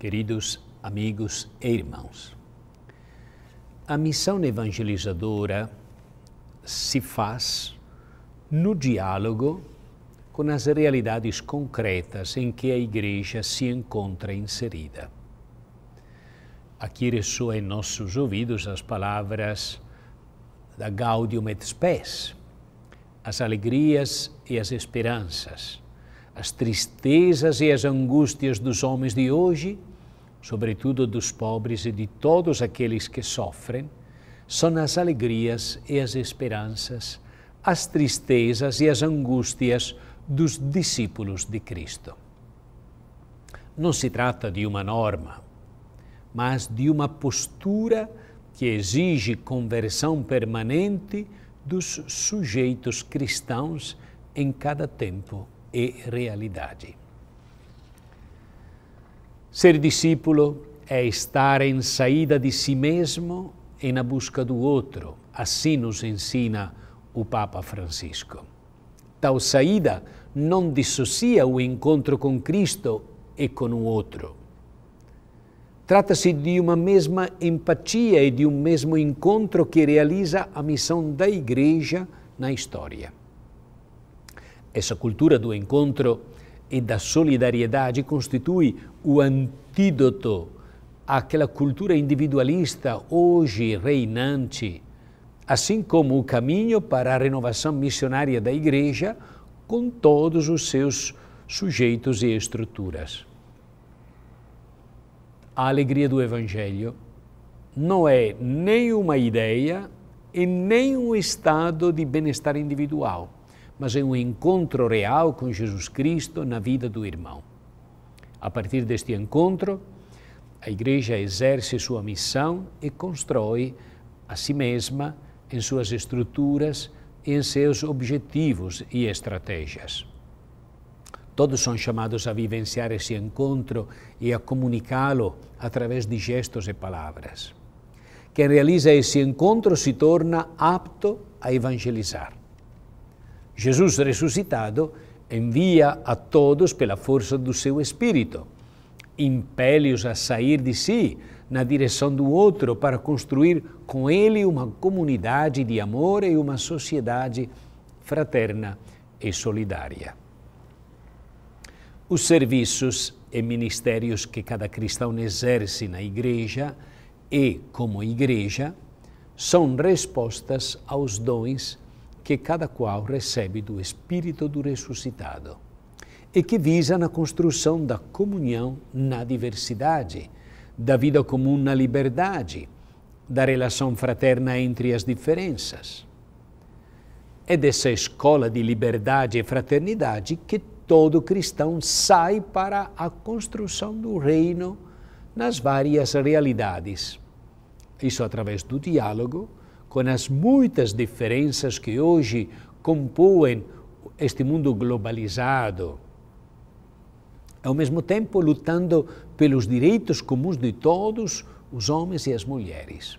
Queridos amigos e irmãos, a missão evangelizadora se faz no diálogo com as realidades concretas em que a Igreja se encontra inserida. Aqui ressoa em nossos ouvidos as palavras da Gaudium et Spes, as alegrias e as esperanças, as tristezas e as angústias dos homens de hoje sobretudo dos pobres e de todos aqueles que sofrem, são as alegrias e as esperanças, as tristezas e as angústias dos discípulos de Cristo. Não se trata de uma norma, mas de uma postura que exige conversão permanente dos sujeitos cristãos em cada tempo e realidade. Ser discípulo é estar em saída de si mesmo e na busca do outro, assim nos ensina o Papa Francisco. Tal saída não dissocia o encontro com Cristo e com o outro. Trata-se de uma mesma empatia e de um mesmo encontro que realiza a missão da Igreja na história. Essa cultura do encontro e da solidariedade constitui o antídoto àquela cultura individualista hoje reinante, assim como o caminho para a renovação missionária da Igreja com todos os seus sujeitos e estruturas. A alegria do Evangelho não é nem uma ideia e nem um estado de bem-estar individual mas em é um encontro real com Jesus Cristo na vida do irmão. A partir deste encontro, a Igreja exerce sua missão e constrói a si mesma em suas estruturas, em seus objetivos e estratégias. Todos são chamados a vivenciar esse encontro e a comunicá-lo através de gestos e palavras. Quem realiza esse encontro se torna apto a evangelizar. Jesus ressuscitado envia a todos pela força do seu Espírito, impele-os a sair de si na direção do outro para construir com ele uma comunidade de amor e uma sociedade fraterna e solidária. Os serviços e ministérios que cada cristão exerce na igreja e como igreja são respostas aos dons que cada qual recebe do Espírito do ressuscitado e que visa na construção da comunhão na diversidade, da vida comum na liberdade, da relação fraterna entre as diferenças. É dessa escola de liberdade e fraternidade que todo cristão sai para a construção do reino nas várias realidades. Isso através do diálogo, com as muitas diferenças que hoje compõem este mundo globalizado, ao mesmo tempo lutando pelos direitos comuns de todos os homens e as mulheres.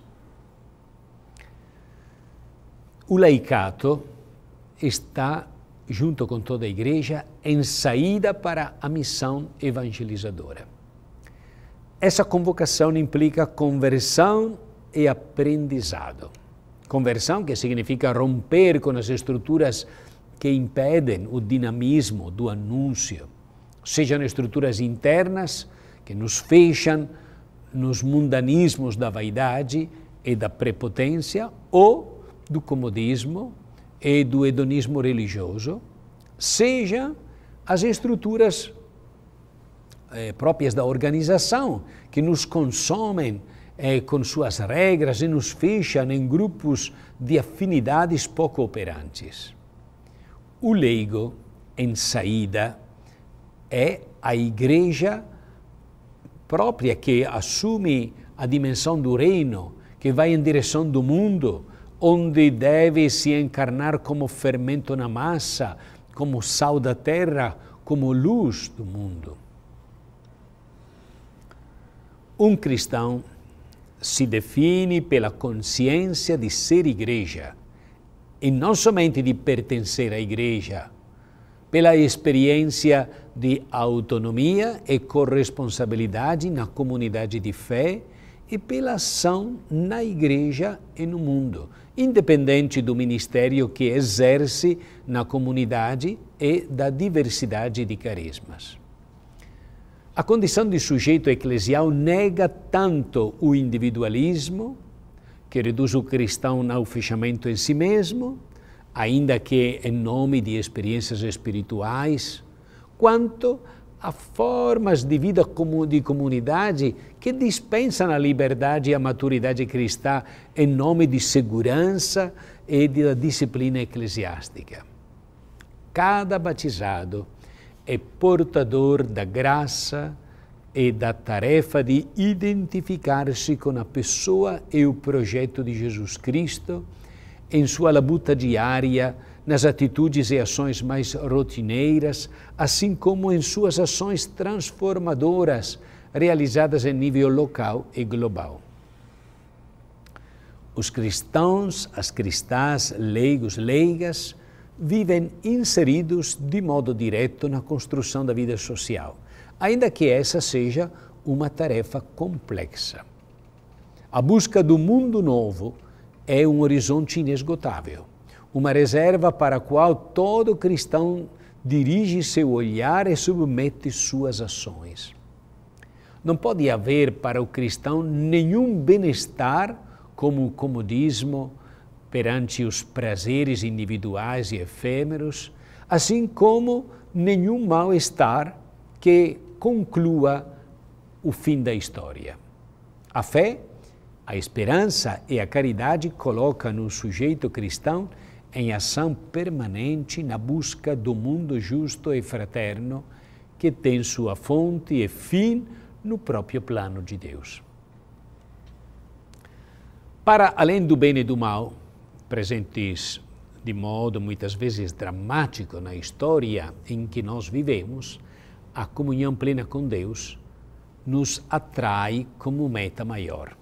O laicato está, junto com toda a Igreja, em saída para a missão evangelizadora. Essa convocação implica conversão e aprendizado. Conversão, que significa romper com as estruturas que impedem o dinamismo do anúncio, sejam estruturas internas que nos fecham nos mundanismos da vaidade e da prepotência ou do comodismo e do hedonismo religioso, seja as estruturas eh, próprias da organização que nos consomem eh, com suas regras e nos fecham em grupos de afinidades pouco operantes. O leigo, em saída, é a igreja própria que assume a dimensão do reino, que vai em direção do mundo, onde deve se encarnar como fermento na massa, como sal da terra, como luz do mundo. Um cristão se define pela consciência de ser igreja, e não somente de pertencer à igreja, pela experiência de autonomia e corresponsabilidade na comunidade de fé e pela ação na igreja e no mundo, independente do ministério que exerce na comunidade e da diversidade de carismas. A condição de sujeito eclesial nega tanto o individualismo, que reduz o cristão ao fechamento em si mesmo, ainda que em nome de experiências espirituais, quanto a formas de vida de comunidade que dispensam a liberdade e a maturidade cristã em nome de segurança e da disciplina eclesiástica. Cada batizado é portador da graça e da tarefa de identificar-se com a pessoa e o projeto de Jesus Cristo em sua labuta diária, nas atitudes e ações mais rotineiras, assim como em suas ações transformadoras realizadas em nível local e global. Os cristãos, as cristãs, leigos, leigas, vivem inseridos de modo direto na construção da vida social, ainda que essa seja uma tarefa complexa. A busca do mundo novo é um horizonte inesgotável, uma reserva para a qual todo cristão dirige seu olhar e submete suas ações. Não pode haver para o cristão nenhum bem-estar como o comodismo, perante os prazeres individuais e efêmeros, assim como nenhum mal-estar que conclua o fim da história. A fé, a esperança e a caridade colocam o sujeito cristão em ação permanente na busca do mundo justo e fraterno que tem sua fonte e fim no próprio plano de Deus. Para além do bem e do mal, presentes de modo muitas vezes dramático na história em que nós vivemos, a comunhão plena com Deus nos atrai como meta maior.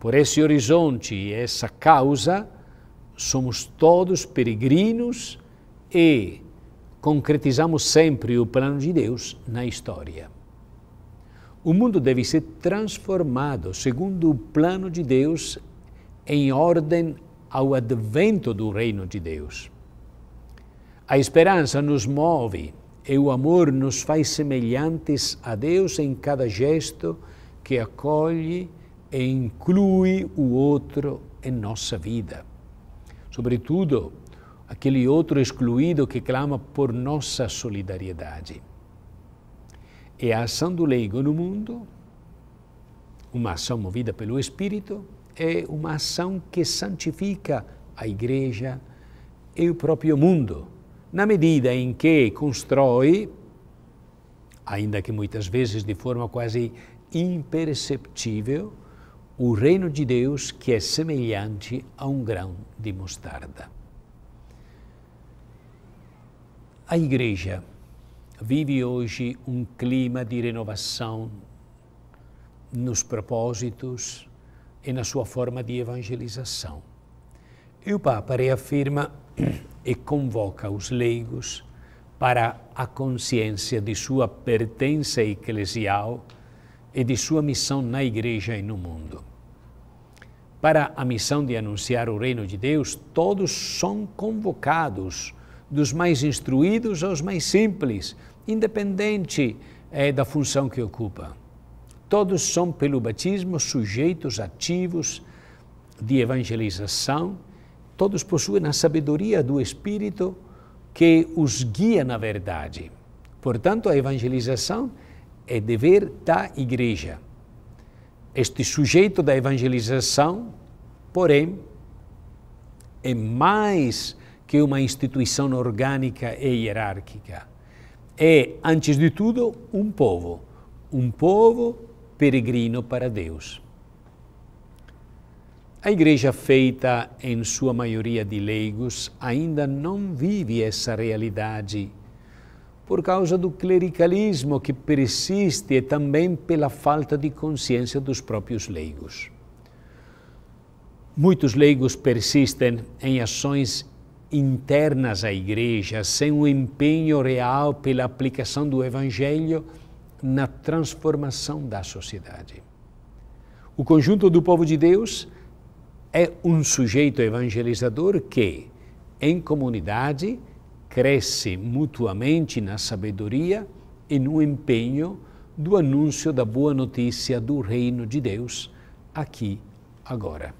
Por esse horizonte e essa causa, somos todos peregrinos e concretizamos sempre o plano de Deus na história. O mundo deve ser transformado segundo o plano de Deus em ordem ao advento do reino de Deus. A esperança nos move e o amor nos faz semelhantes a Deus em cada gesto que acolhe e inclui o outro em nossa vida. Sobretudo, aquele outro excluído que clama por nossa solidariedade. E é a ação do leigo no mundo, uma ação movida pelo Espírito, é uma ação que santifica a igreja e o próprio mundo, na medida em que constrói, ainda que muitas vezes de forma quase imperceptível, o reino de Deus que é semelhante a um grão de mostarda. A igreja vive hoje um clima de renovação nos propósitos, e na sua forma de evangelização. E o Papa reafirma e convoca os leigos para a consciência de sua pertença eclesial e de sua missão na Igreja e no mundo. Para a missão de anunciar o reino de Deus, todos são convocados, dos mais instruídos aos mais simples, independente eh, da função que ocupa. Todos são, pelo batismo, sujeitos ativos de evangelização, todos possuem a sabedoria do Espírito que os guia na verdade. Portanto, a evangelização é dever da igreja. Este sujeito da evangelização, porém, é mais que uma instituição orgânica e hierárquica. É, antes de tudo, um povo. Um povo peregrino para Deus. A igreja feita em sua maioria de leigos ainda não vive essa realidade por causa do clericalismo que persiste e também pela falta de consciência dos próprios leigos. Muitos leigos persistem em ações internas à igreja sem um empenho real pela aplicação do evangelho na transformação da sociedade. O conjunto do povo de Deus é um sujeito evangelizador que, em comunidade, cresce mutuamente na sabedoria e no empenho do anúncio da boa notícia do reino de Deus aqui agora.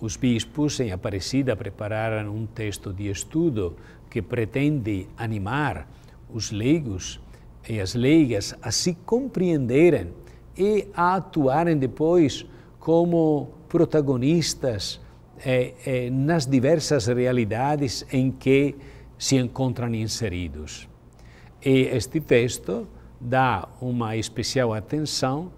Os bispos em Aparecida prepararam um texto de estudo que pretende animar os leigos e as leigas a se compreenderem e a atuarem depois como protagonistas eh, eh, nas diversas realidades em que se encontram inseridos. E este texto dá uma especial atenção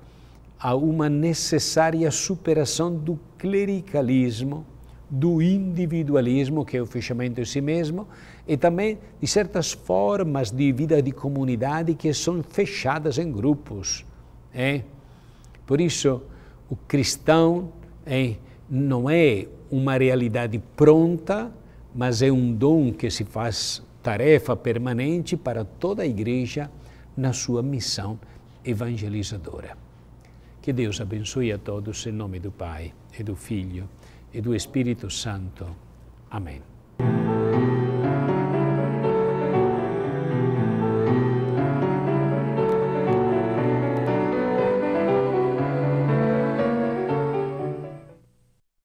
a uma necessária superação do clericalismo do individualismo, que é o fechamento em si mesmo, e também de certas formas de vida de comunidade que são fechadas em grupos. É? Por isso, o cristão é, não é uma realidade pronta, mas é um dom que se faz tarefa permanente para toda a igreja na sua missão evangelizadora. Que Deus abençoe a todos em nome do Pai e do Filho e due Spirito Santo. Amen.